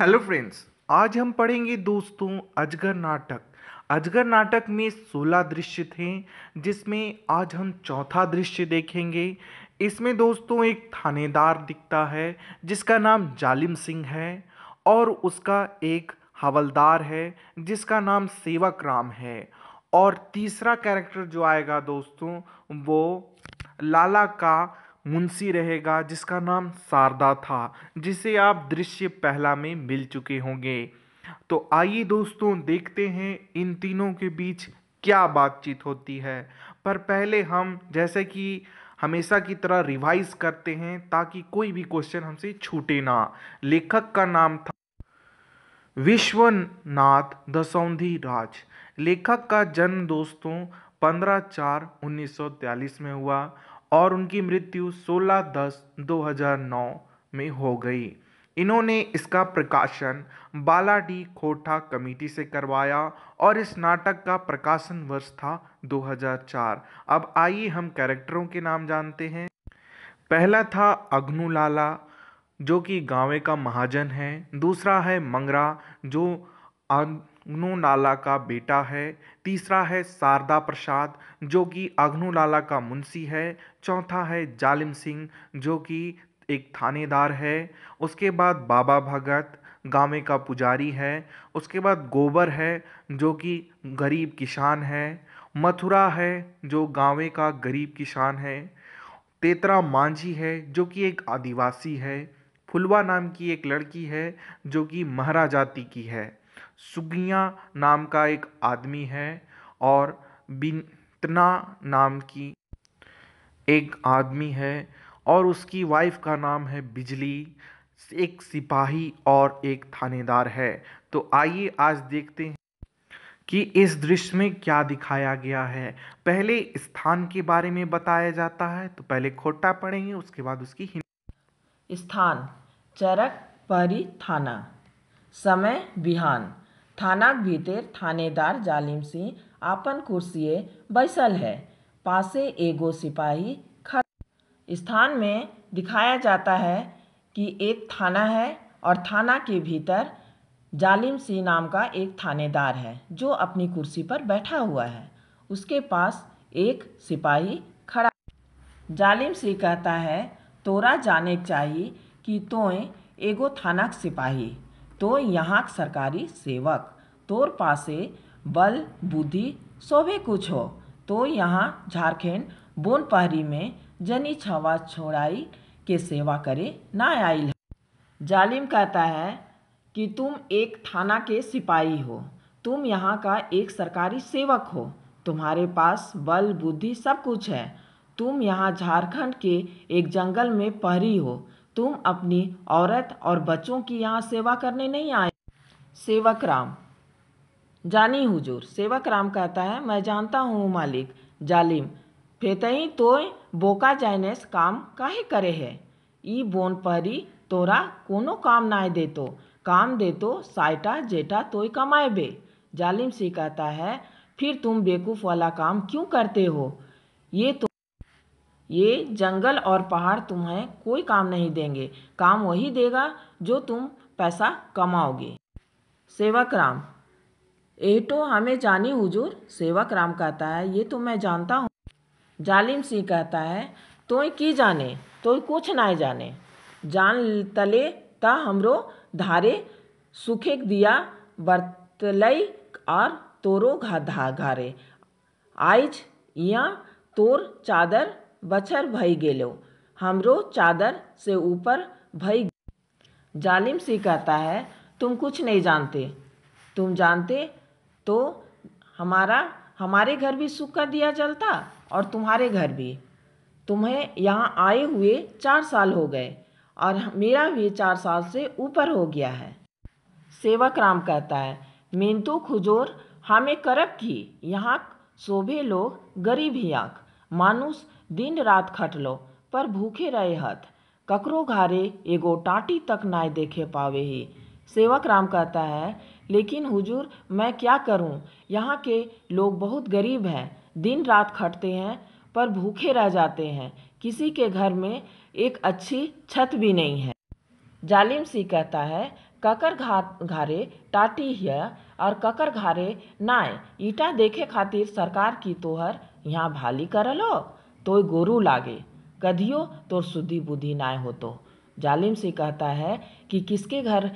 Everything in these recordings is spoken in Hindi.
हेलो फ्रेंड्स आज हम पढ़ेंगे दोस्तों अजगर नाटक अजगर नाटक में सोलह दृश्य थे जिसमें आज हम चौथा दृश्य देखेंगे इसमें दोस्तों एक थानेदार दिखता है जिसका नाम जालिम सिंह है और उसका एक हवलदार है जिसका नाम सेवक राम है और तीसरा कैरेक्टर जो आएगा दोस्तों वो लाला का मुंशी रहेगा जिसका नाम शारदा था जिसे आप दृश्य पहला में मिल चुके होंगे तो आइए दोस्तों देखते हैं इन तीनों के बीच क्या बातचीत होती है पर पहले हम जैसे कि हमेशा की तरह रिवाइज करते हैं ताकि कोई भी क्वेश्चन हमसे छूटे ना लेखक का नाम था विश्वनाथ दसौंधी राज लेखक का जन्म दोस्तों पंद्रह चार उन्नीस में हुआ और उनकी मृत्यु 16 दस 2009 में हो गई इन्होंने इसका प्रकाशन बालाडी खोटा कमेटी से करवाया और इस नाटक का प्रकाशन वर्ष था 2004 अब आइए हम कैरेक्टरों के नाम जानते हैं पहला था अग्नू लाला जो कि गाँव का महाजन है दूसरा है मंगरा जो लाला का बेटा है तीसरा है शारदा प्रसाद जो कि लाला का मुंशी है चौथा है जालिम सिंह जो कि एक थानेदार है उसके बाद बाबा भगत गाँव का पुजारी है उसके बाद गोबर है जो कि गरीब किसान है मथुरा है जो गाँव का गरीब किसान है तेतरा मांझी है जो कि एक आदिवासी है फुलवा नाम की एक लड़की है जो कि जाति की है सुगिया नाम का एक आदमी है और बिंतना नाम की एक आदमी है और उसकी वाइफ का नाम है बिजली एक सिपाही और एक थानेदार है तो आइए आज देखते हैं कि इस दृश्य में क्या दिखाया गया है पहले स्थान के बारे में बताया जाता है तो पहले खोटा पढ़ेंगे उसके बाद उसकी हिंदी स्थान चरक परी थाना समय बिहान थानाक भीतर थानेदार जालिम सिंह आपन कुर्सी बैसल है पासे एगो सिपाही खड़ा स्थान में दिखाया जाता है कि एक थाना है और थाना के भीतर जालिम सिंह नाम का एक थानेदार है जो अपनी कुर्सी पर बैठा हुआ है उसके पास एक सिपाही खड़ा जालिम सिंह कहता है तोरा जाने चाहिए कि तोय एगो थाना सिपाही तो यहाँ सरकारी सेवक तोर पासे बल बुद्धि सोवे कुछ हो तो यहाँ झारखंड बोनपहरी में जनी छवा छोड़ाई के सेवा करे ना आई जालिम कहता है कि तुम एक थाना के सिपाही हो तुम यहाँ का एक सरकारी सेवक हो तुम्हारे पास बल बुद्धि सब कुछ है तुम यहाँ झारखंड के एक जंगल में पहरी हो तुम अपनी औरत और बच्चों की यहाँ सेवा करने नहीं आए सेवक राम जानी हुजूर सेवक राम कहता है मैं जानता हूँ मालिक जालिम फेतई तो बोका जाइनेस काम काहे करे है ई बोन पहरी तोरा कोनो काम ना दे तो काम दे तो साइटा जेटा तो कमाए बे जालिम सी कहता है फिर तुम बेवकूफ़ वाला काम क्यों करते हो ये तो ये जंगल और पहाड़ तुम्हें कोई काम नहीं देंगे काम वही देगा जो तुम पैसा कमाओगे सेवक राम एटो हमें जानी हुजूर सेवक राम कहता है ये तो मैं जानता हूँ जालिम सिंह कहता है तो की जाने तो कुछ ना जाने जान तले ता हमरो धारे सुखे दिया बरतलई और तोरो घा धा घारे आइज यहाँ तोर चादर बछर भई गेलो हमरो चादर से ऊपर भई जालिम सी कहता है तुम कुछ नहीं जानते तुम जानते तो हमारा हमारे घर भी सुख का दिया जलता और तुम्हारे घर भी तुम्हें यहाँ आए हुए चार साल हो गए और मेरा भी चार साल से ऊपर हो गया है सेवक राम कहता है मिंतु खुजोर हमें करब की यहाँ शोभे लोग गरीब ही आँख मानुस दिन रात खटलो पर भूखे रहे हथ ककरो घारे एगो टाटी तक नाय देखे पावे ही सेवक राम कहता है लेकिन हुजूर मैं क्या करूं यहाँ के लोग बहुत गरीब हैं दिन रात खटते हैं पर भूखे रह जाते हैं किसी के घर में एक अच्छी छत भी नहीं है जालिम सिंह कहता है ककर घा घारे टाटी है और ककर घारे नाय ईटा देखे खातिर सरकार की तोहर यहाँ भाली लो तो गोरू लागे कधियो तोर शुद्धि बुद्धि ना हो तो जालिम से कहता है कि किसके घर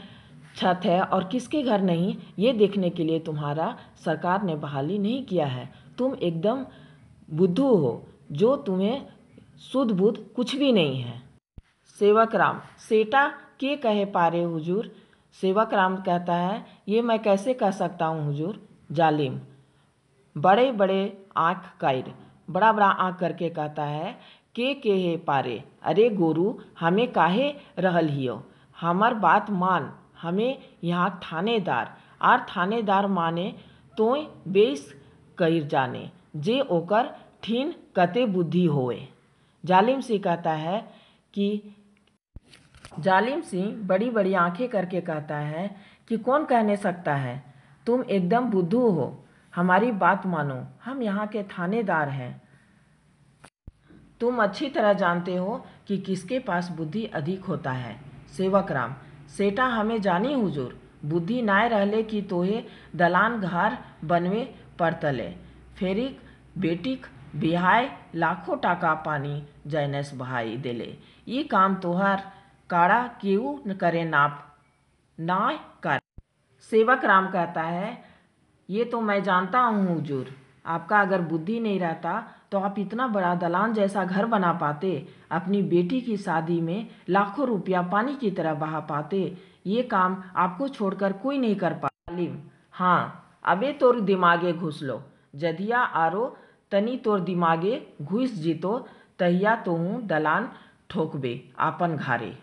छत है और किसके घर नहीं ये देखने के लिए तुम्हारा सरकार ने बहाली नहीं किया है तुम एकदम बुद्धू हो जो तुम्हें शुद्ध बुद्ध कुछ भी नहीं है सेवक राम सेटा के कहे पा रहे हुजूर सेवक राम कहता है ये मैं कैसे कह सकता हूँ हुजूर जालिम बड़े बड़े आँख काइर बड़ा बड़ा आँख करके कहता है के के हे पारे अरे गोरु हमें काहे रहल हियो हमार बात मान हमें यहाँ थानेदार आर थानेदार माने तो बेस कर जाने जे ओकर ठीन कते बुद्धि होए जालिम सिंह कहता है कि जालिम सिंह बड़ी बड़ी आंखें करके कहता है कि कौन कहने सकता है तुम एकदम बुद्धू हो हमारी बात मानो हम यहाँ के थानेदार हैं तुम अच्छी तरह जानते हो कि किसके पास बुद्धि अधिक होता है सेवक राम सेठा हमें जानी हुजूर बुद्धि नाय रहले कि तोहे दलान घर बनवे पड़तले फेरिक बेटिक बिहाय लाखों टाका पानी जयनेस भाई देले ये काम तोहर काड़ा केऊ करे नाप ना कर सेवक राम कहता है ये तो मैं जानता हूँ हुजूर आपका अगर बुद्धि नहीं रहता तो आप इतना बड़ा दलान जैसा घर बना पाते अपनी बेटी की शादी में लाखों रुपया पानी की तरह बहा पाते ये काम आपको छोड़कर कोई नहीं कर पालिम हाँ अबे तोर दिमागे घुस लो जदिया आरो तनी तोर दिमागे घुस जीतो तहिया तो हूँ दलान ठोकबे आपन घारे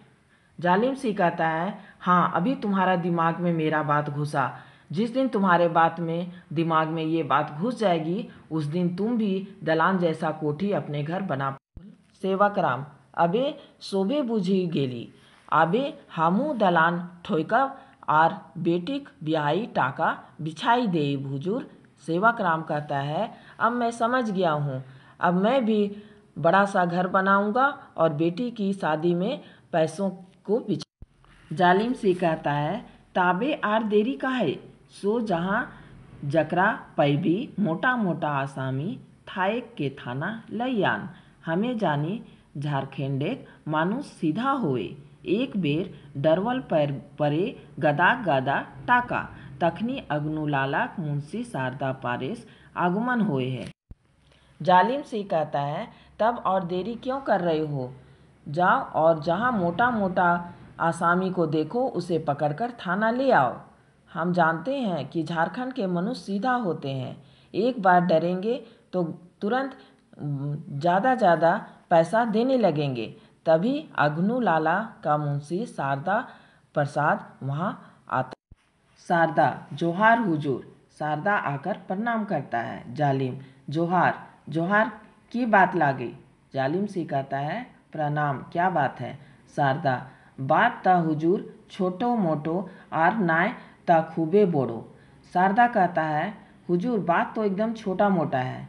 जालिम सी कहता है हाँ अभी तुम्हारा दिमाग में मेरा बात घुसा जिस दिन तुम्हारे बात में दिमाग में ये बात घुस जाएगी उस दिन तुम भी दलान जैसा कोठी अपने घर बना सेवक राम अबे सोबे बुझी गेली अबे हमू दलान ठोक आर बेटिक ब्याई टाका बिछाई दे भुजूर सेवक राम कहता है अब मैं समझ गया हूँ अब मैं भी बड़ा सा घर बनाऊंगा और बेटी की शादी में पैसों को बिछा जालिम से कहता है ताबे आर देरी का है सो जहाँ जकरा पैबी मोटा मोटा आसामी थाएक के थाना लयान हमें जानी झारखंड एक मानुस सीधा होए एक बेर डरवल पर परे गदा गदा टाका तखनी अग्नुलाला मुंशी शारदा पारेस आगमन हुए है जालिम सिंह कहता है तब और देरी क्यों कर रहे हो जाओ और जहाँ मोटा मोटा आसामी को देखो उसे पकड़कर थाना ले आओ हम जानते हैं कि झारखंड के मनुष्य सीधा होते हैं एक बार डरेंगे तो तुरंत ज़्यादा ज़्यादा पैसा देने लगेंगे तभी अग्नू लाला का मुंशी शारदा प्रसाद वहाँ आता शारदा जोहार हुजूर शारदा आकर प्रणाम करता है जालिम जोहार जोहार की बात गई जालिम से कहता है प्रणाम क्या बात है शारदा बात ता हुजूर छोटो मोटो और नाय ता खूबे बोड़ो शारदा कहता है हुजूर बात तो एकदम छोटा मोटा है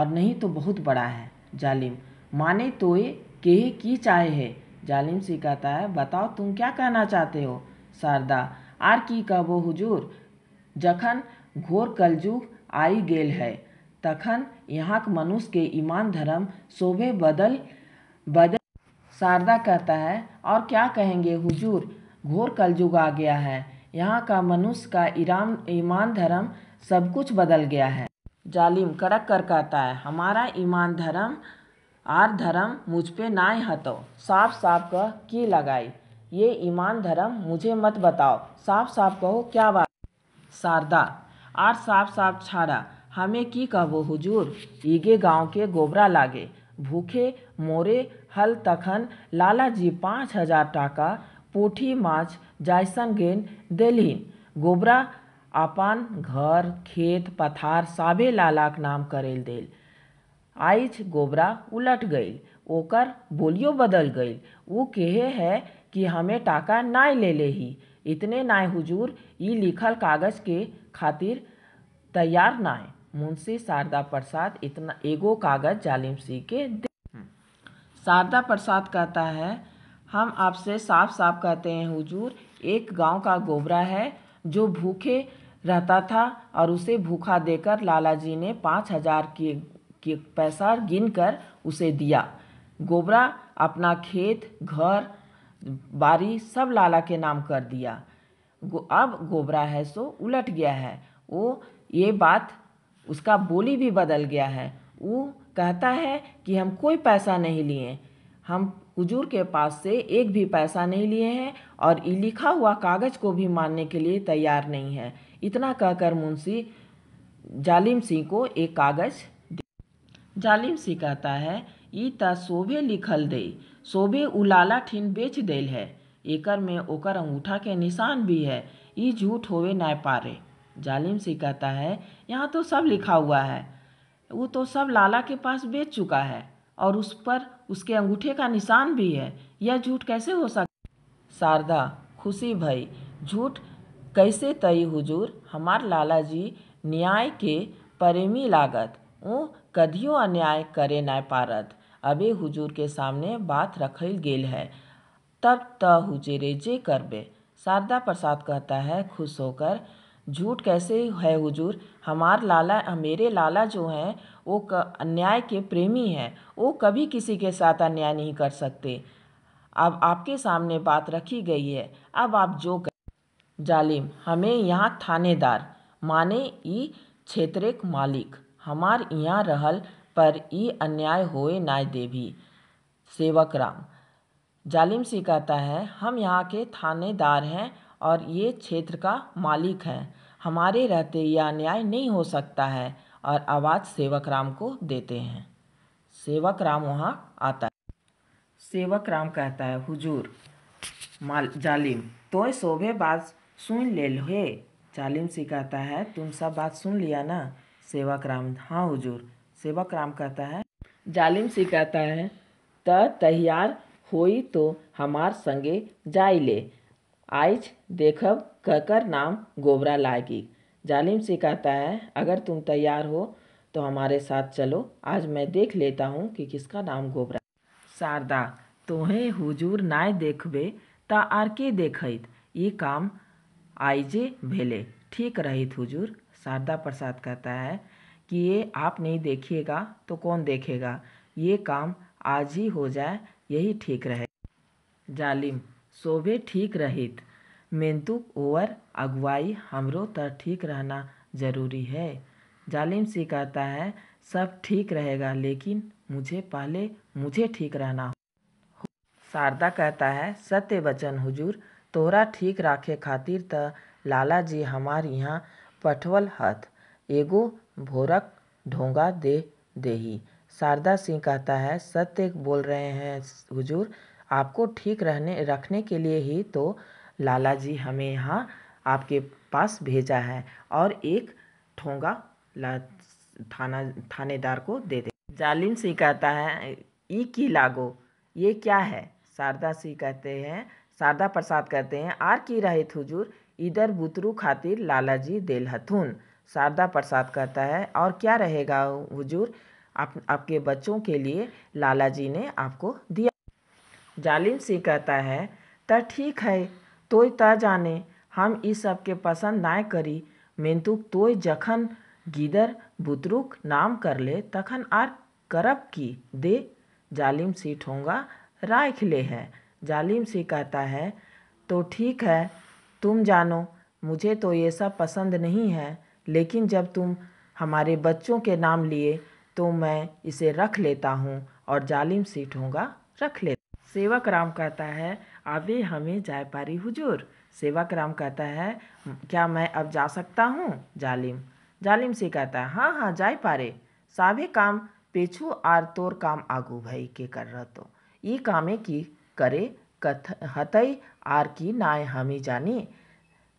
और नहीं तो बहुत बड़ा है जालिम माने ये के की चाहे है जालिम सी कहता है बताओ तुम क्या कहना चाहते हो शारदा आर की कहो हुजूर जखन घोर कलजुग आई गेल है तखन यहाँ मनुष्य के ईमान धर्म शोभे बदल बदल शारदा कहता है और क्या कहेंगे हुजूर घोर कलजुग आ गया है यहाँ का मनुष्य का ईराम ईमान धर्म सब कुछ बदल गया है जालिम कड़क कर कहता है हमारा ईमान धर्म आर धर्म मुझ पे ना हतो साफ साफ कह की लगाई ये ईमान धर्म मुझे मत बताओ साफ साफ कहो क्या बात शारदा आर साफ साफ छाड़ा हमें की कहो हुजूर ईगे गांव के गोबरा लागे भूखे मोरे हल तखन लाला जी पाँच हजार टाका पोठी माछ जायसन गेन देलहिन गोबरा अपन घर खेत पथार साबे लालाक नाम करेल देल आइज गोबरा उलट गई ओकर बोलियो बदल गई वो कहे है कि हमें टाका नाय ले ले ही इतने नाय हुजूर ई लिखल कागज के खातिर तैयार नाय मुंशी शारदा प्रसाद इतना एगो कागज जालिम सिंह के दे हम्म। शारदा प्रसाद कहता है हम आपसे साफ साफ कहते हैं हुजूर एक गांव का गोबरा है जो भूखे रहता था और उसे भूखा देकर लाला जी ने पाँच हजार की, की पैसा गिन कर उसे दिया गोबरा अपना खेत घर बारी सब लाला के नाम कर दिया गो, अब गोबरा है सो उलट गया है वो ये बात उसका बोली भी बदल गया है वो कहता है कि हम कोई पैसा नहीं लिए हम हुजूर के पास से एक भी पैसा नहीं लिए हैं और लिखा हुआ कागज़ को भी मानने के लिए तैयार नहीं है इतना कहकर मुंशी जालिम सिंह को एक कागज़ जालिम सिंह कहता है ई त शोभे लिखल दे शोभे उलाला ठिन बेच दिल है एकर में ओकर अंगूठा के निशान भी है ई झूठ होवे ना पारे जालिम सिंह कहता है यहाँ तो सब लिखा हुआ है वो तो सब लाला के पास बेच चुका है और उस पर उसके अंगूठे का निशान भी है यह झूठ कैसे हो सकता शारदा खुशी भई झूठ कैसे तय हुजूर हमार लाला जी न्याय के प्रेमी लागत ऊ कधियों अन्याय करे न पारत अबे हुजूर के सामने बात रखल गेल है तब त हुजेरे जे करबे शारदा प्रसाद कहता है खुश होकर झूठ कैसे है हुजूर हमार लाला मेरे लाला जो हैं वो अन्याय के प्रेमी हैं वो कभी किसी के साथ अन्याय नहीं कर सकते अब आपके सामने बात रखी गई है अब आप जो कर जालिम हमें यहाँ थानेदार माने ई क्षेत्रिक मालिक हमार यहाँ रहल पर ई अन्याय होए ना देवी सेवक राम जालिम सी कहता है हम यहाँ के थानेदार हैं और ये क्षेत्र का मालिक है हमारे रहते यह अन्याय नहीं हो सकता है और आवाज़ सेवक राम को देते हैं सेवक राम वहाँ आता है सेवक राम कहता है हुजूर माल जालिम तो शोभे बात सुन ले लो हे जालिम सी कहता है तुम सब बात सुन लिया ना सेवक राम हाँ हुजूर सेवक राम कहता है जालिम सी कहता है त तैयार होई तो हमार संगे जाई ले आइज देखब कहकर नाम गोबरा लाएगी जालिम से कहता है अगर तुम तैयार हो तो हमारे साथ चलो आज मैं देख लेता हूँ कि किसका नाम गोबरा शारदा तुम्हें हुजूर नाय देखबे ता आर के देख ये काम आइजे भेले ठीक रहित हुजूर शारदा प्रसाद कहता है कि ये आप नहीं देखिएगा तो कौन देखेगा ये काम आज ही हो जाए यही ठीक रहे जालिम सोभे ठीक रहित मेन्तु ओवर अगुवाई हमरो त ठीक रहना जरूरी है जालिम सिंह कहता है सब ठीक रहेगा लेकिन मुझे पहले मुझे ठीक रहना हो शारदा कहता है सत्य वचन हुजूर तोरा ठीक राखे खातिर त लाला जी हमार यहाँ पठवल हथ एगो भोरक ढोंगा दे दे शारदा सिंह कहता है सत्य बोल रहे हैं हुजूर आपको ठीक रहने रखने के लिए ही तो लाला जी हमें यहाँ आपके पास भेजा है और एक ठोंगा ला थाना थानेदार को दे दे जालिम सिंह कहता है ई की लागो ये क्या है शारदा सिंह कहते हैं शारदा प्रसाद कहते हैं आर की रहित हुजूर इधर बुतरू खातिर लाला जी दिल हथुन शारदा प्रसाद कहता है और क्या रहेगा हुजूर आप आपके बच्चों के लिए लाला जी ने आपको दिया जालिम सिंह कहता है त ठीक है तोय त जाने हम इस सबके पसंद ना करी मिन्तु तोय जखन गीदर बुतरुक नाम कर ले तखन आर करब की दे जालिम सिंह ठोंगा राख ले है जालिम सिंह कहता है तो ठीक है तुम जानो मुझे तो ये सब पसंद नहीं है लेकिन जब तुम हमारे बच्चों के नाम लिए तो मैं इसे रख लेता हूँ और जालिम सीट होगा रख लेता सेवक राम कहता है अबे हमें जाय पारी हुजूर सेवक राम कहता है क्या मैं अब जा सकता हूँ जालिम जालिम से कहता है हाँ हाँ जाय पारे सावे काम पेछू आर तोर काम आगू भाई के कर रह तो ये कामे की करे कथ हतई आर की नाय हमी जानी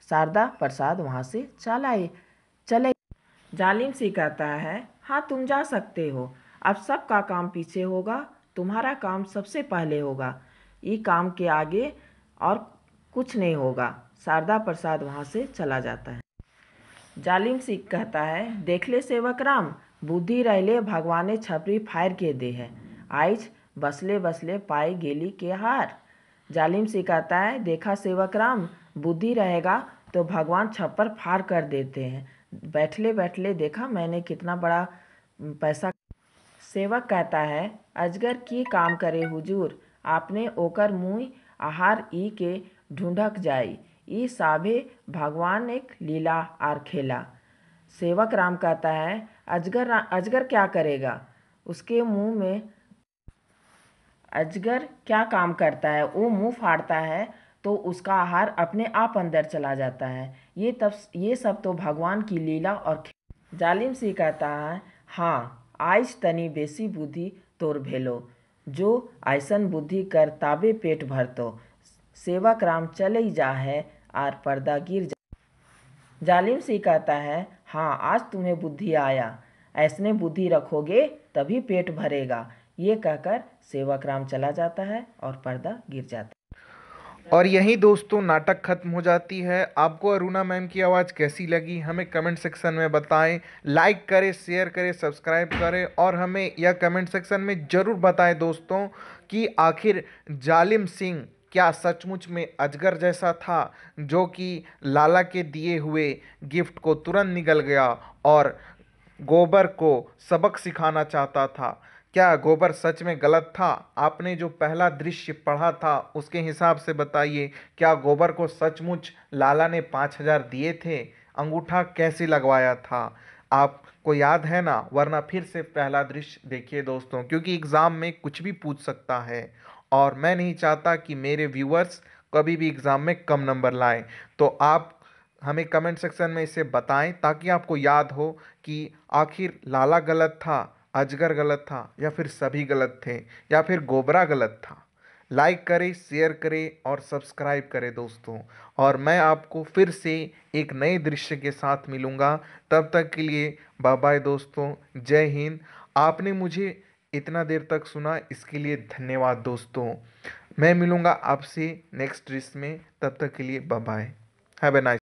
शारदा प्रसाद वहाँ से चलाए चले जालिम से कहता है हाँ तुम जा सकते हो अब सब का काम पीछे होगा तुम्हारा काम सबसे पहले होगा ये काम के आगे और कुछ नहीं होगा शारदा प्रसाद वहाँ से चला जाता है जालिम सिख कहता है देख ले सेवक राम बुद्धि रहले ने छपरी फायर के दे है आइज बसले बसले पाए गेली के हार जालिम सिंह कहता है देखा सेवक राम बुद्धि रहेगा तो भगवान छप्पर फार कर देते हैं बैठले बैठले देखा मैंने कितना बड़ा पैसा सेवक कहता है अजगर की काम करे हुजूर आपने ओकर मुँह आहार ई के ढूंढक जाई ई साभे भगवान एक लीला आर खेला सेवक राम कहता है अजगर अजगर क्या करेगा उसके मुंह में अजगर क्या काम करता है वो मुंह फाड़ता है तो उसका आहार अपने आप अंदर चला जाता है ये तब ये सब तो भगवान की लीला और जालिम सिंह कहता है हाँ आज तनी बेसी बुद्धि तोर भेलो जो ऐसन बुद्धि कर ताबे पेट भरतो सेवक राम चले जा है और पर्दा गिर जा जालिम से कहता है हाँ आज तुम्हें बुद्धि आया ऐसने बुद्धि रखोगे तभी पेट भरेगा ये कहकर सेवक राम चला जाता है और पर्दा गिर जाता है और यहीं दोस्तों नाटक ख़त्म हो जाती है आपको अरुणा मैम की आवाज़ कैसी लगी हमें कमेंट सेक्शन में बताएं लाइक करें शेयर करें सब्सक्राइब करें और हमें यह कमेंट सेक्शन में ज़रूर बताएं दोस्तों कि आखिर जालिम सिंह क्या सचमुच में अजगर जैसा था जो कि लाला के दिए हुए गिफ्ट को तुरंत निगल गया और गोबर को सबक सिखाना चाहता था क्या गोबर सच में गलत था आपने जो पहला दृश्य पढ़ा था उसके हिसाब से बताइए क्या गोबर को सचमुच लाला ने पाँच हजार दिए थे अंगूठा कैसे लगवाया था आपको याद है ना वरना फिर से पहला दृश्य देखिए दोस्तों क्योंकि एग्ज़ाम में कुछ भी पूछ सकता है और मैं नहीं चाहता कि मेरे व्यूअर्स कभी भी एग्ज़ाम में कम नंबर लाएँ तो आप हमें कमेंट सेक्शन में इसे बताएं ताकि आपको याद हो कि आखिर लाला गलत था अजगर गलत था या फिर सभी गलत थे या फिर गोबरा गलत था लाइक करें शेयर करें और सब्सक्राइब करें दोस्तों और मैं आपको फिर से एक नए दृश्य के साथ मिलूँगा तब तक के लिए बाय बाय दोस्तों जय हिंद आपने मुझे इतना देर तक सुना इसके लिए धन्यवाद दोस्तों मैं मिलूँगा आपसे नेक्स्ट दृश्य में तब तक के लिए bye bye have a nice